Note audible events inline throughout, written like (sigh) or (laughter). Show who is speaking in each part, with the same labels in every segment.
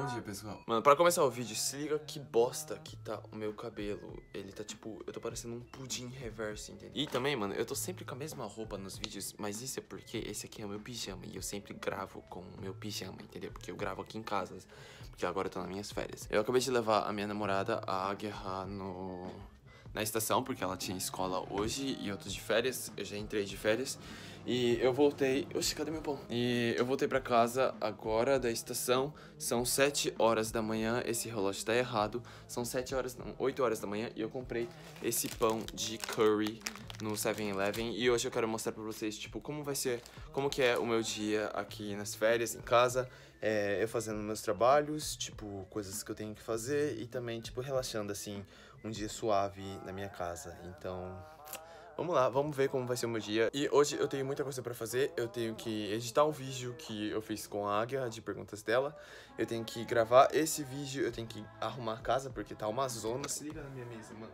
Speaker 1: Bom dia, pessoal. Mano, pra começar o vídeo, se liga que bosta que tá o meu cabelo. Ele tá tipo, eu tô parecendo um pudim reverso, entendeu? E também, mano, eu tô sempre com a mesma roupa nos vídeos, mas isso é porque esse aqui é o meu pijama e eu sempre gravo com o meu pijama, entendeu? Porque eu gravo aqui em casa, porque agora eu tô nas minhas férias. Eu acabei de levar a minha namorada, a Guerra, no na estação, porque ela tinha escola hoje e outro de férias, eu já entrei de férias. E eu voltei. Oxi, cadê meu pão? E eu voltei pra casa agora da estação. São 7 horas da manhã. Esse relógio tá errado. São 7 horas, não, 8 horas da manhã. E eu comprei esse pão de curry no 7-Eleven. E hoje eu quero mostrar pra vocês, tipo, como vai ser, como que é o meu dia aqui nas férias, em casa. É, eu fazendo meus trabalhos, tipo, coisas que eu tenho que fazer. E também, tipo, relaxando, assim, um dia suave na minha casa. Então, Vamos lá, vamos ver como vai ser o meu dia. E hoje eu tenho muita coisa pra fazer. Eu tenho que editar um vídeo que eu fiz com a Águia, de perguntas dela. Eu tenho que gravar esse vídeo, eu tenho que arrumar a casa, porque tá uma zona. Se liga na minha mesa, mano.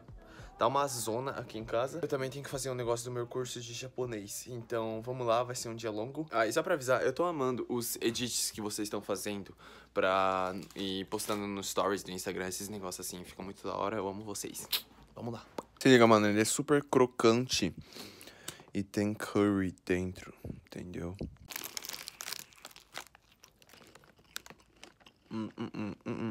Speaker 1: Tá uma zona aqui em casa. Eu também tenho que fazer um negócio do meu curso de japonês. Então, vamos lá, vai ser um dia longo. Ah, e só pra avisar, eu tô amando os edits que vocês estão fazendo pra... E postando nos stories do Instagram, esses negócios assim. Fica muito da hora, eu amo vocês. Vamos lá. Se liga, mano, ele é super crocante. E tem curry dentro, entendeu?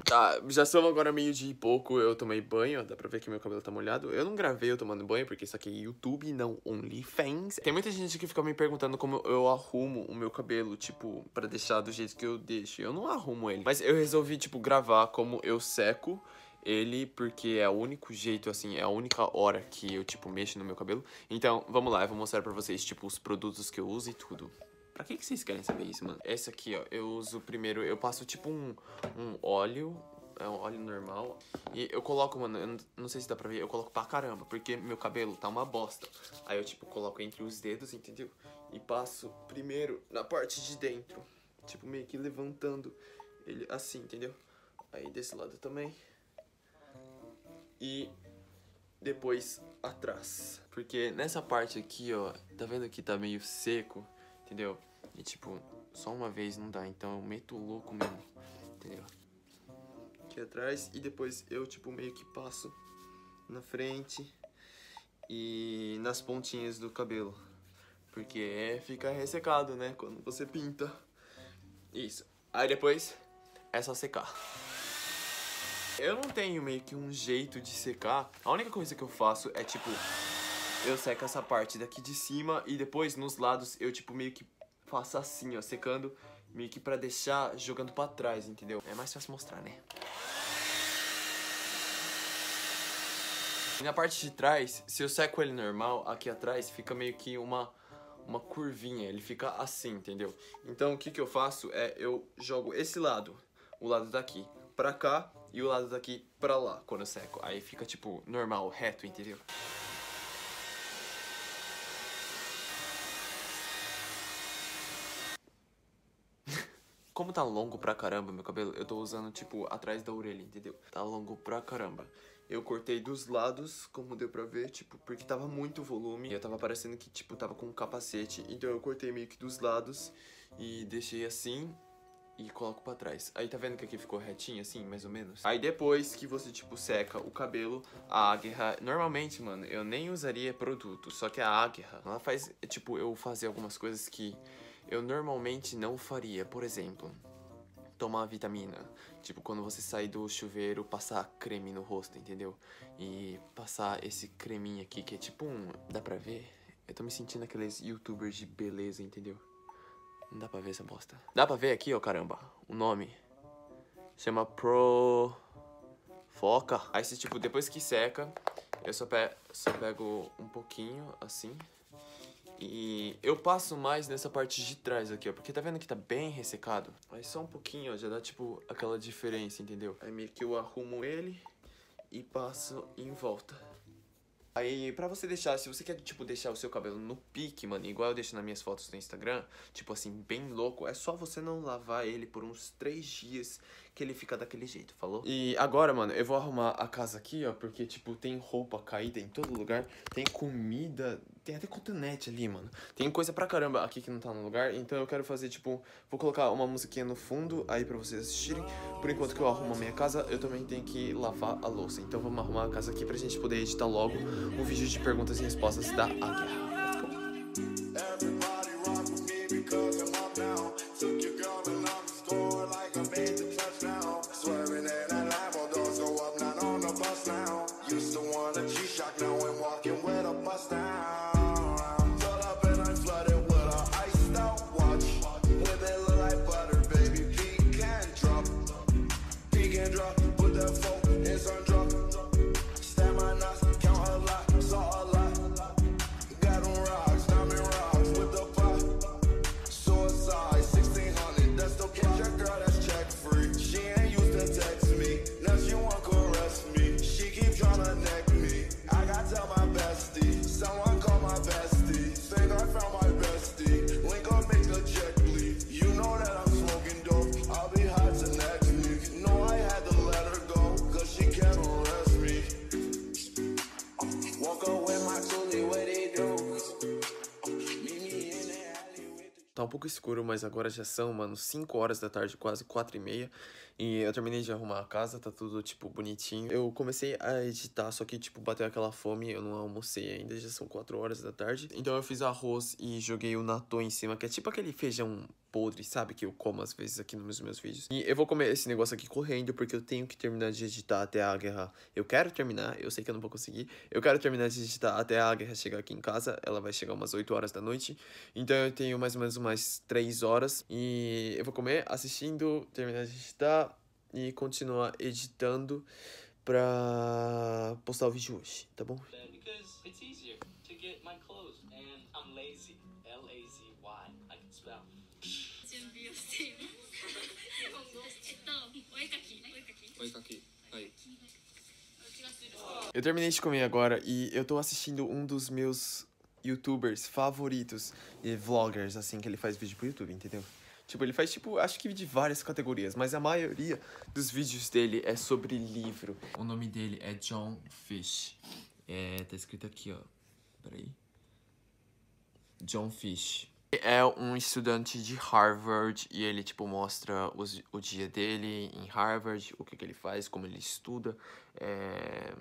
Speaker 1: tá, já são agora meio dia e pouco, eu tomei banho, dá pra ver que meu cabelo tá molhado. Eu não gravei eu tomando banho, porque isso aqui é YouTube, não OnlyFans. Tem muita gente que fica me perguntando como eu arrumo o meu cabelo, tipo, pra deixar do jeito que eu deixo. Eu não arrumo ele, mas eu resolvi, tipo, gravar como eu seco ele, porque é o único jeito, assim, é a única hora que eu, tipo, mexo no meu cabelo. Então, vamos lá, eu vou mostrar pra vocês, tipo, os produtos que eu uso e tudo. Pra que, que vocês querem saber isso, mano? Esse aqui, ó, eu uso primeiro, eu passo tipo um, um óleo, é um óleo normal. E eu coloco, mano, eu não sei se dá pra ver, eu coloco pra caramba, porque meu cabelo tá uma bosta. Aí eu, tipo, coloco entre os dedos, entendeu? E passo primeiro na parte de dentro, tipo, meio que levantando ele assim, entendeu? Aí desse lado também. E depois atrás. Porque nessa parte aqui, ó, tá vendo que tá meio seco, entendeu? E tipo, só uma vez não dá, então eu meto o louco mesmo, entendeu? Aqui atrás e depois eu tipo meio que passo na frente e nas pontinhas do cabelo. Porque é fica ressecado, né? Quando você pinta. Isso. Aí depois é só secar. Eu não tenho meio que um jeito de secar. A única coisa que eu faço é tipo eu seco essa parte daqui de cima e depois nos lados eu tipo meio que faça assim, ó, secando, meio que pra deixar jogando pra trás, entendeu? É mais fácil mostrar, né? E na parte de trás, se eu seco ele normal, aqui atrás fica meio que uma, uma curvinha, ele fica assim, entendeu? Então o que, que eu faço é, eu jogo esse lado, o lado daqui, pra cá e o lado daqui pra lá, quando eu seco. Aí fica tipo normal, reto, entendeu? Como tá longo pra caramba meu cabelo, eu tô usando, tipo, atrás da orelha, entendeu? Tá longo pra caramba. Eu cortei dos lados, como deu pra ver, tipo, porque tava muito volume. E eu tava parecendo que, tipo, tava com um capacete. Então eu cortei meio que dos lados e deixei assim e coloco pra trás. Aí tá vendo que aqui ficou retinho, assim, mais ou menos? Aí depois que você, tipo, seca o cabelo, a Aguerra... Normalmente, mano, eu nem usaria produto, só que a Aguerra, ela faz, tipo, eu fazer algumas coisas que eu normalmente não faria, por exemplo, tomar vitamina. Tipo, quando você sai do chuveiro, passar creme no rosto, entendeu? E passar esse creminho aqui, que é tipo um... Dá pra ver? Eu tô me sentindo aqueles youtubers de beleza, entendeu? Não dá pra ver essa bosta. Dá pra ver aqui, ó, caramba. O nome. Chama Pro... Foca. Aí, esse tipo, depois que seca, eu só, pe... só pego um pouquinho, assim... E eu passo mais nessa parte de trás aqui, ó. Porque tá vendo que tá bem ressecado? Aí só um pouquinho, ó, já dá tipo aquela diferença, entendeu? Aí meio que eu arrumo ele e passo em volta. Aí, pra você deixar, se você quer, tipo, deixar o seu cabelo no pique, mano, igual eu deixo nas minhas fotos no Instagram, tipo assim, bem louco, é só você não lavar ele por uns três dias que ele fica daquele jeito, falou? E agora, mano, eu vou arrumar a casa aqui, ó, porque, tipo, tem roupa caída em todo lugar, tem comida tem até cotonete ali, mano. Tem coisa pra caramba aqui que não tá no lugar. Então eu quero fazer, tipo, vou colocar uma musiquinha no fundo aí pra vocês assistirem. Por enquanto que eu arrumo a minha casa, eu também tenho que lavar a louça. Então vamos arrumar a casa aqui pra gente poder editar logo o vídeo de perguntas e respostas da Águia. Let's go. pouco escuro, mas agora já são, mano, 5 horas da tarde, quase 4 e meia. E eu terminei de arrumar a casa, tá tudo, tipo, bonitinho. Eu comecei a editar, só que, tipo, bateu aquela fome, eu não almocei ainda, já são 4 horas da tarde. Então eu fiz arroz e joguei o natô em cima, que é tipo aquele feijão podre, sabe? Que eu como às vezes aqui nos meus vídeos. E eu vou comer esse negócio aqui correndo, porque eu tenho que terminar de editar até a guerra. Eu quero terminar, eu sei que eu não vou conseguir. Eu quero terminar de editar até a guerra chegar aqui em casa. Ela vai chegar umas 8 horas da noite. Então eu tenho mais ou menos umas 3 horas. E eu vou comer assistindo, terminar de editar e continuar editando pra postar o vídeo hoje, tá bom? É, eu terminei de comer agora e eu tô assistindo um dos meus youtubers favoritos e eh, vloggers, assim, que ele faz vídeo pro YouTube, entendeu? Tipo, ele faz, tipo, acho que de várias categorias, mas a maioria dos vídeos dele é sobre livro. O nome dele é John Fish. É, tá escrito aqui, ó. Peraí. John Fish é um estudante de Harvard e ele, tipo, mostra os, o dia dele em Harvard, o que, que ele faz, como ele estuda. É,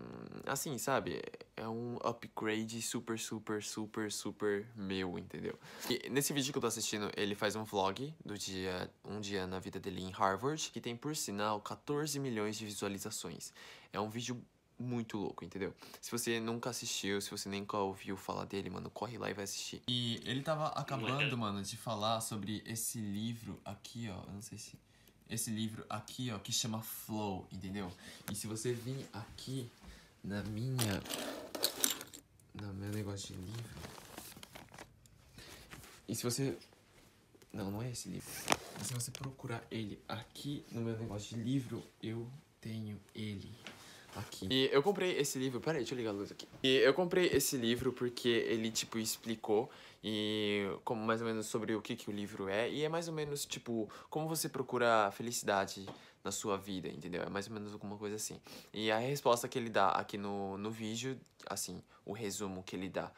Speaker 1: assim, sabe? É um upgrade super, super, super, super meu, entendeu? E nesse vídeo que eu tô assistindo, ele faz um vlog do dia, um dia na vida dele em Harvard, que tem, por sinal, 14 milhões de visualizações. É um vídeo muito louco, entendeu? Se você nunca assistiu, se você nunca ouviu falar dele, mano, corre lá e vai assistir. E ele tava acabando, é- mano, de falar sobre esse livro aqui, ó. Eu não sei se. Esse livro aqui, ó, que chama Flow, entendeu? E se você vir aqui na minha. No meu negócio de livro. E se você. Não, não é esse livro. E se você procurar ele aqui no meu negócio de livro, eu tenho ele. Aqui. E eu comprei esse livro. Peraí, deixa eu ligar a luz aqui. E eu comprei esse livro porque ele, tipo, explicou e como mais ou menos sobre o que, que o livro é. E é mais ou menos, tipo, como você procura felicidade na sua vida, entendeu? É mais ou menos alguma coisa assim. E a resposta que ele dá aqui no, no vídeo, assim, o resumo que ele dá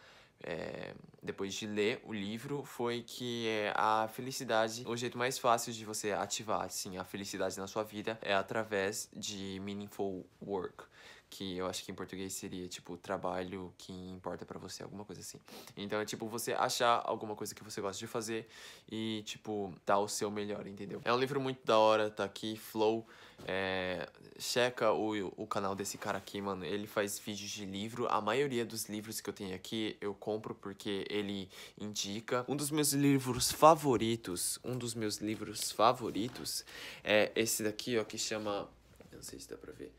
Speaker 1: é, depois de ler o livro foi que é, a felicidade, o jeito mais fácil de você ativar assim, a felicidade na sua vida é através de meaningful work que eu acho que em português seria tipo trabalho que importa para você, alguma coisa assim. Então é tipo você achar alguma coisa que você gosta de fazer e tipo dar o seu melhor, entendeu? É um livro muito da hora, tá aqui, Flow. É, checa o, o canal desse cara aqui, mano. Ele faz vídeos de livro. A maioria dos livros que eu tenho aqui eu compro porque ele indica. Um dos meus livros favoritos, um dos meus livros favoritos é esse daqui, ó, que chama. não sei se dá pra ver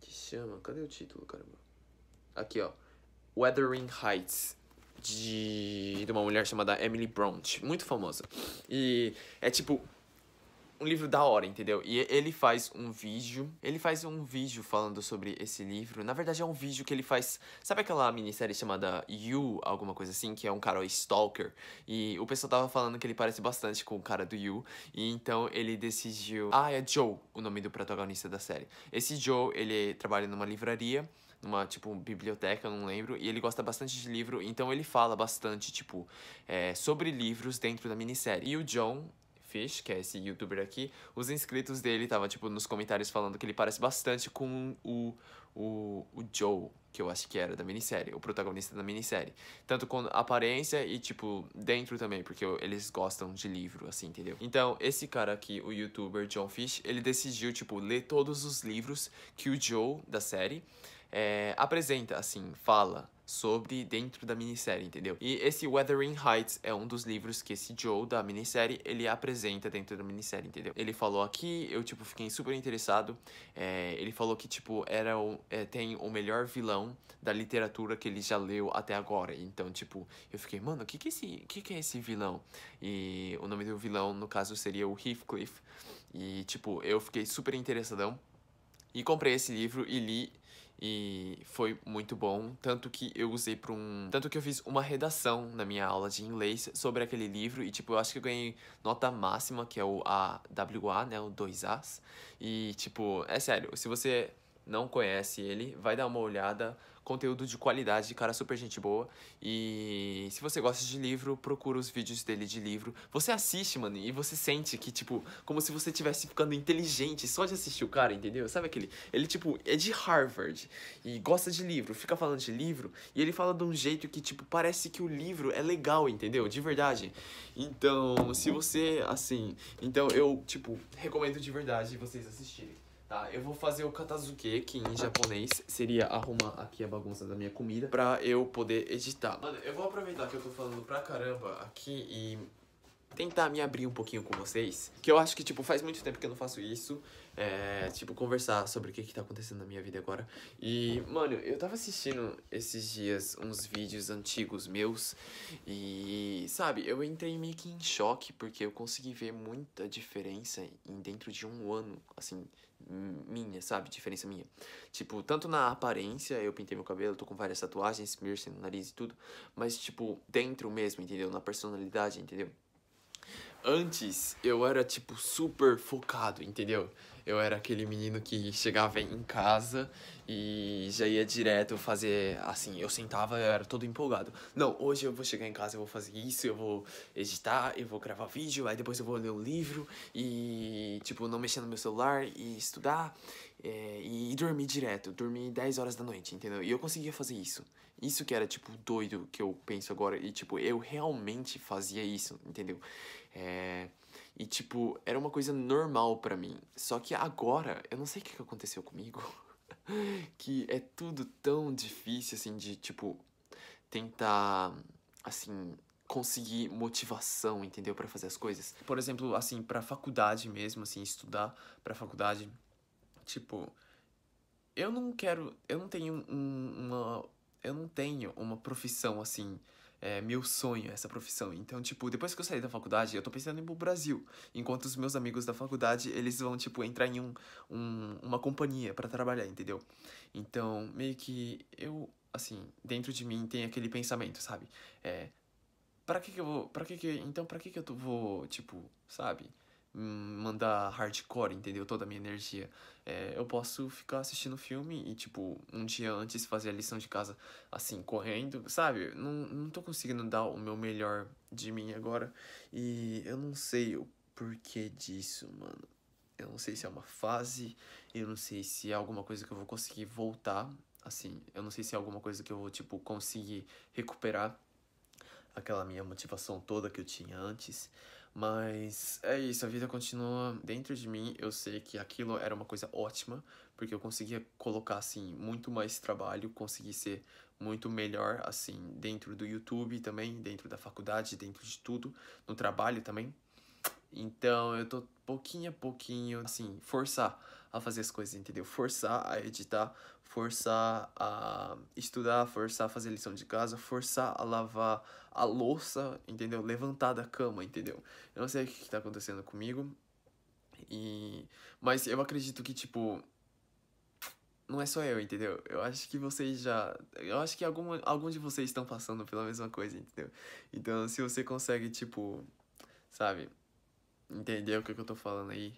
Speaker 1: que chama? Cadê o título, caramba? Aqui, ó. Weathering Heights. De, de uma mulher chamada Emily Bront, muito famosa. E é tipo um livro da hora, entendeu? E ele faz um vídeo, ele faz um vídeo falando sobre esse livro. Na verdade, é um vídeo que ele faz. Sabe aquela minissérie chamada You, alguma coisa assim, que é um cara o stalker? E o pessoal tava falando que ele parece bastante com o cara do You, e então ele decidiu. Ah, é Joe, o nome do protagonista da série. Esse Joe, ele trabalha numa livraria numa, tipo, biblioteca, não lembro, e ele gosta bastante de livro, então ele fala bastante, tipo, é, sobre livros dentro da minissérie. E o John, Fish, que é esse youtuber aqui, os inscritos dele estavam, tipo, nos comentários falando que ele parece bastante com o, o, o Joe, que eu acho que era da minissérie, o protagonista da minissérie. Tanto com aparência e, tipo, dentro também, porque eles gostam de livro, assim, entendeu? Então, esse cara aqui, o youtuber John Fish, ele decidiu, tipo, ler todos os livros que o Joe, da série, é, apresenta, assim, fala sobre dentro da minissérie, entendeu? E esse Wuthering Heights é um dos livros que esse Joe da minissérie, ele apresenta dentro da minissérie, entendeu? Ele falou aqui, eu, tipo, fiquei super interessado. É, ele falou que, tipo, era o, é, tem o melhor vilão da literatura que ele já leu até agora. Então, tipo, eu fiquei, mano, o que que, é esse, que que é esse vilão? E o nome do vilão, no caso, seria o Heathcliff. E, tipo, eu fiquei super interessadão. E comprei esse livro e li e foi muito bom, tanto que eu usei para um, tanto que eu fiz uma redação na minha aula de inglês sobre aquele livro e tipo, eu acho que eu ganhei nota máxima, que é o AWA, né, o 2As. E tipo, é sério, se você não conhece ele, vai dar uma olhada conteúdo de qualidade, cara super gente boa. E se você gosta de livro, procura os vídeos dele de livro. Você assiste, mano, e você sente que, tipo, como se você estivesse ficando inteligente só de assistir o cara, entendeu? Sabe aquele? Ele, tipo, é de Harvard e gosta de livro, fica falando de livro e ele fala de um jeito que, tipo, parece que o livro é legal, entendeu? De verdade. Então, se você, assim. Então, eu, tipo, recomendo de verdade vocês assistirem. Tá, eu vou fazer o katazuke, que em japonês seria arrumar aqui a bagunça da minha comida pra eu poder editar. Mano, eu vou aproveitar que eu tô falando pra caramba aqui e tentar me abrir um pouquinho com vocês. Que eu acho que, tipo, faz muito tempo que eu não faço isso. É, tipo, conversar sobre o que que tá acontecendo na minha vida agora. E, mano, eu tava assistindo esses dias uns vídeos antigos meus. E, sabe, eu entrei meio que em choque porque eu consegui ver muita diferença em dentro de um ano, assim minha, sabe? Diferença minha. Tipo, tanto na aparência, eu pintei meu cabelo, tô com várias tatuagens, piercing no nariz e tudo, mas, tipo, dentro mesmo, entendeu? Na personalidade, entendeu? Antes eu era tipo super focado, entendeu? Eu era aquele menino que chegava em casa e já ia direto fazer assim. Eu sentava, eu era todo empolgado. Não, hoje eu vou chegar em casa, eu vou fazer isso, eu vou editar, eu vou gravar vídeo, aí depois eu vou ler um livro e, tipo, não mexer no meu celular e estudar é, e dormir direto, dormir 10 horas da noite, entendeu? E eu conseguia fazer isso. Isso que era, tipo, doido que eu penso agora e, tipo, eu realmente fazia isso, entendeu? É... E, tipo, era uma coisa normal para mim. Só que agora, eu não sei o que aconteceu comigo, (laughs) que é tudo tão difícil, assim, de, tipo, tentar, assim, conseguir motivação, entendeu? para fazer as coisas. Por exemplo, assim, pra faculdade mesmo, assim, estudar pra faculdade, tipo, eu não quero, eu não tenho um, uma, eu não tenho uma profissão, assim, é, meu sonho essa profissão. Então, tipo, depois que eu sair da faculdade, eu tô pensando em ir pro Brasil. Enquanto os meus amigos da faculdade, eles vão, tipo, entrar em um, um uma companhia para trabalhar, entendeu? Então, meio que eu, assim, dentro de mim tem aquele pensamento, sabe? É. Pra que que eu vou. Pra que que. Então, pra que que eu tô, vou, tipo, sabe? mandar hardcore, entendeu? Toda a minha energia. É, eu posso ficar assistindo filme e, tipo, um dia antes fazer a lição de casa, assim, correndo, sabe? Não, não tô conseguindo dar o meu melhor de mim agora. E eu não sei o porquê disso, mano. Eu não sei se é uma fase, eu não sei se é alguma coisa que eu vou conseguir voltar, assim, eu não sei se é alguma coisa que eu vou, tipo, conseguir recuperar aquela minha motivação toda que eu tinha antes. Mas é isso, a vida continua dentro de mim. Eu sei que aquilo era uma coisa ótima, porque eu conseguia colocar assim muito mais trabalho, consegui ser muito melhor assim dentro do YouTube também, dentro da faculdade, dentro de tudo, no trabalho também. Então eu tô pouquinho a pouquinho assim forçar a fazer as coisas, entendeu? Forçar a editar, forçar a estudar, forçar a fazer lição de casa, forçar a lavar a louça, entendeu? Levantar da cama, entendeu? Eu não sei o que está acontecendo comigo. E mas eu acredito que tipo não é só eu, entendeu? Eu acho que vocês já. Eu acho que algum, algum de vocês estão passando pela mesma coisa, entendeu? Então, se você consegue, tipo. Sabe? Entender o que, que eu tô falando aí,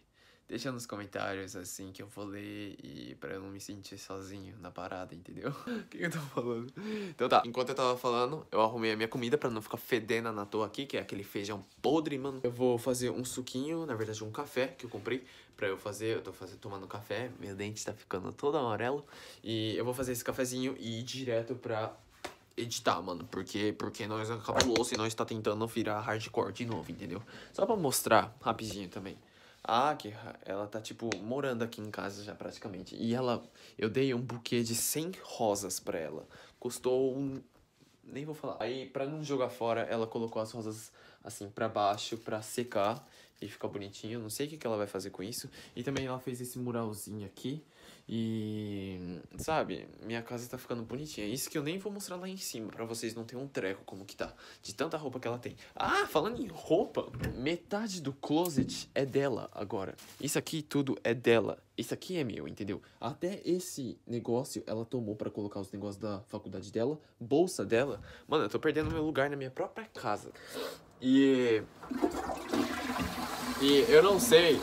Speaker 1: Deixa nos comentários assim que eu vou ler e pra eu não me sentir sozinho na parada, entendeu? (laughs) O que eu tô falando? Então tá, enquanto eu tava falando, eu arrumei a minha comida pra não ficar fedendo na toa aqui, que é aquele feijão podre, mano. Eu vou fazer um suquinho, na verdade um café que eu comprei pra eu fazer. Eu tô fazendo, tomando café, meu dente tá ficando todo amarelo. E eu vou fazer esse cafezinho e ir direto pra editar, mano. Porque, porque nós acabou é e nós tá tentando virar hardcore de novo, entendeu? Só pra mostrar rapidinho também. A ah, Akira, ela tá, tipo, morando aqui em casa já praticamente. E ela. Eu dei um buquê de 100 rosas pra ela. Custou um. Nem vou falar. Aí, pra não jogar fora, ela colocou as rosas assim para baixo para secar e fica bonitinho. Eu não sei o que, que ela vai fazer com isso. E também ela fez esse muralzinho aqui. E, sabe, minha casa tá ficando bonitinha. É isso que eu nem vou mostrar lá em cima, pra vocês não terem um treco como que tá. De tanta roupa que ela tem. Ah, falando em roupa, metade do closet é dela agora. Isso aqui tudo é dela. Isso aqui é meu, entendeu? Até esse negócio ela tomou para colocar os negócios da faculdade dela, bolsa dela. Mano, eu tô perdendo meu lugar na minha própria casa. E... E eu não sei.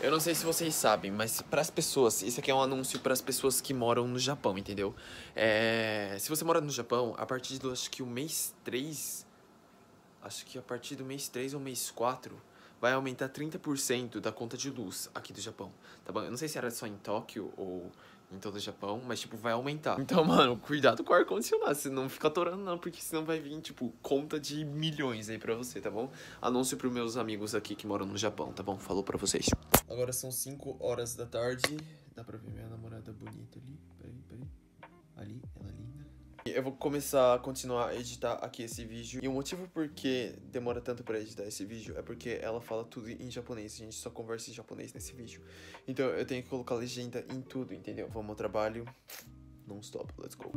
Speaker 1: Eu não sei se vocês sabem, mas para as pessoas, isso aqui é um anúncio para as pessoas que moram no Japão, entendeu? É, se você mora no Japão, a partir do acho que o mês 3, acho que a partir do mês 3 ou mês 4, vai aumentar 30% da conta de luz aqui do Japão, tá bom? Eu não sei se era só em Tóquio ou em todo o Japão, mas, tipo, vai aumentar. Então, mano, cuidado com o ar-condicionado. Você não fica atorando, não, porque senão vai vir, tipo, conta de milhões aí pra você, tá bom? Anúncio pros meus amigos aqui que moram no Japão, tá bom? Falou pra vocês. Agora são 5 horas da tarde. Dá pra ver minha namorada bonita ali. Peraí, peraí. Ali, ela é linda. Eu vou começar a continuar a editar aqui esse vídeo. E o motivo porque demora tanto para editar esse vídeo é porque ela fala tudo em japonês. A gente só conversa em japonês nesse vídeo. Então eu tenho que colocar legenda em tudo, entendeu? Vamos ao trabalho. Não stop, let's go.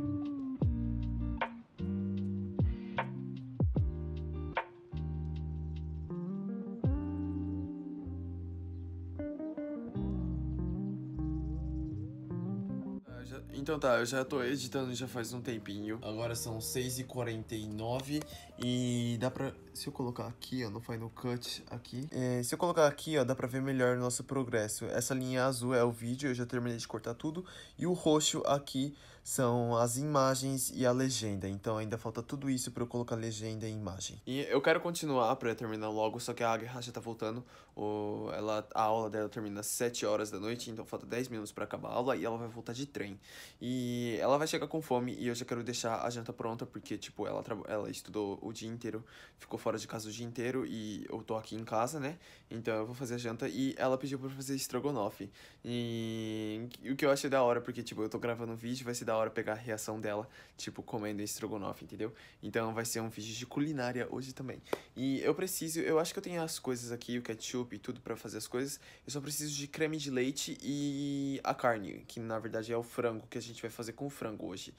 Speaker 1: Então tá, eu já tô editando já faz um tempinho. Agora são 6h49 e dá pra se eu colocar aqui, ó, no Final Cut, aqui. É, se eu colocar aqui, ó, dá pra ver melhor o nosso progresso. Essa linha azul é o vídeo, eu já terminei de cortar tudo. E o roxo aqui são as imagens e a legenda. Então ainda falta tudo isso pra eu colocar legenda e imagem. E eu quero continuar pra terminar logo, só que a Agra já tá voltando. O, ela, a aula dela termina às 7 horas da noite, então falta 10 minutos pra acabar a aula e ela vai voltar de trem. E ela vai chegar com fome e eu já quero deixar a janta pronta, porque, tipo, ela, ela estudou o dia inteiro, ficou fora de casa o dia inteiro e eu tô aqui em casa, né? Então eu vou fazer a janta e ela pediu pra fazer estrogonofe. E o que eu achei da hora, porque, tipo, eu tô gravando um vídeo, vai ser da hora pegar a reação dela, tipo, comendo estrogonofe, entendeu? Então vai ser um vídeo de culinária hoje também. E eu preciso, eu acho que eu tenho as coisas aqui, o ketchup e tudo pra fazer as coisas. Eu só preciso de creme de leite e a carne, que na verdade é o frango que a gente vai fazer com o frango hoje.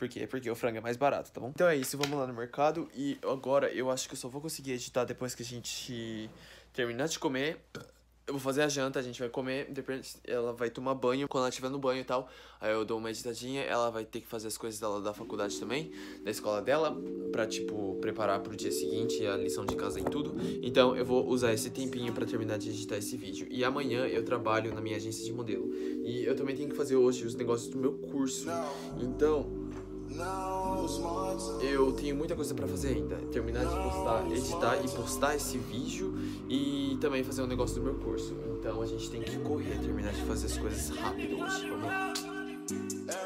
Speaker 1: Por quê? Porque o frango é mais barato, tá bom? Então é isso, vamos lá no mercado. E agora eu acho que eu só vou conseguir editar depois que a gente terminar de comer. Eu vou fazer a janta, a gente vai comer, ela vai tomar banho, quando ela estiver no banho e tal, aí eu dou uma editadinha, ela vai ter que fazer as coisas dela da faculdade também, da escola dela, pra, tipo, preparar pro dia seguinte, a lição de casa e tudo. Então eu vou usar esse tempinho pra terminar de editar esse vídeo. E amanhã eu trabalho na minha agência de modelo. E eu também tenho que fazer hoje os negócios do meu curso. Então, eu tenho muita coisa para fazer ainda. Terminar de postar, editar e postar esse vídeo e também fazer um negócio do meu curso. Então a gente tem que correr, terminar de fazer as coisas rápido hoje. Vamos lá. É,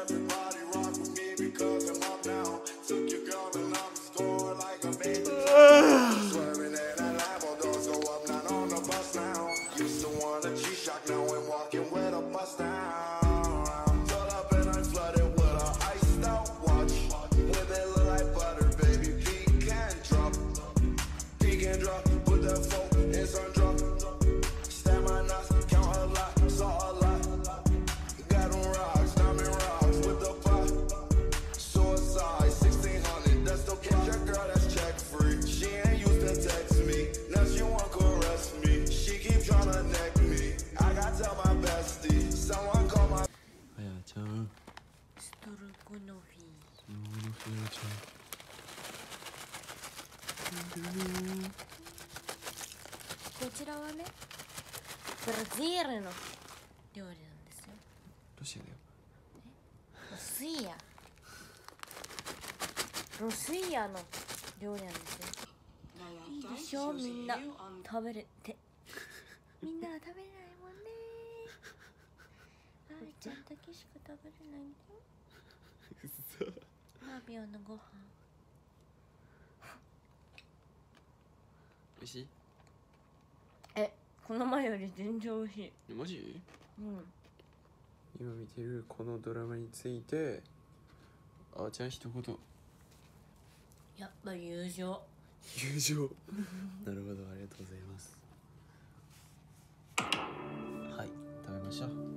Speaker 1: アの料理なんですよいいでしょみんな食べれてみんなは食べれないもんねあ (laughs) い、ちゃんだけしか食べれないんだよマビオのご飯美味しいえこの前より全然美味しいマジうん今見てるこのドラマについてあーちゃん一言やっぱ友情友情 (laughs) なるほどありがとうございますはい食べましょう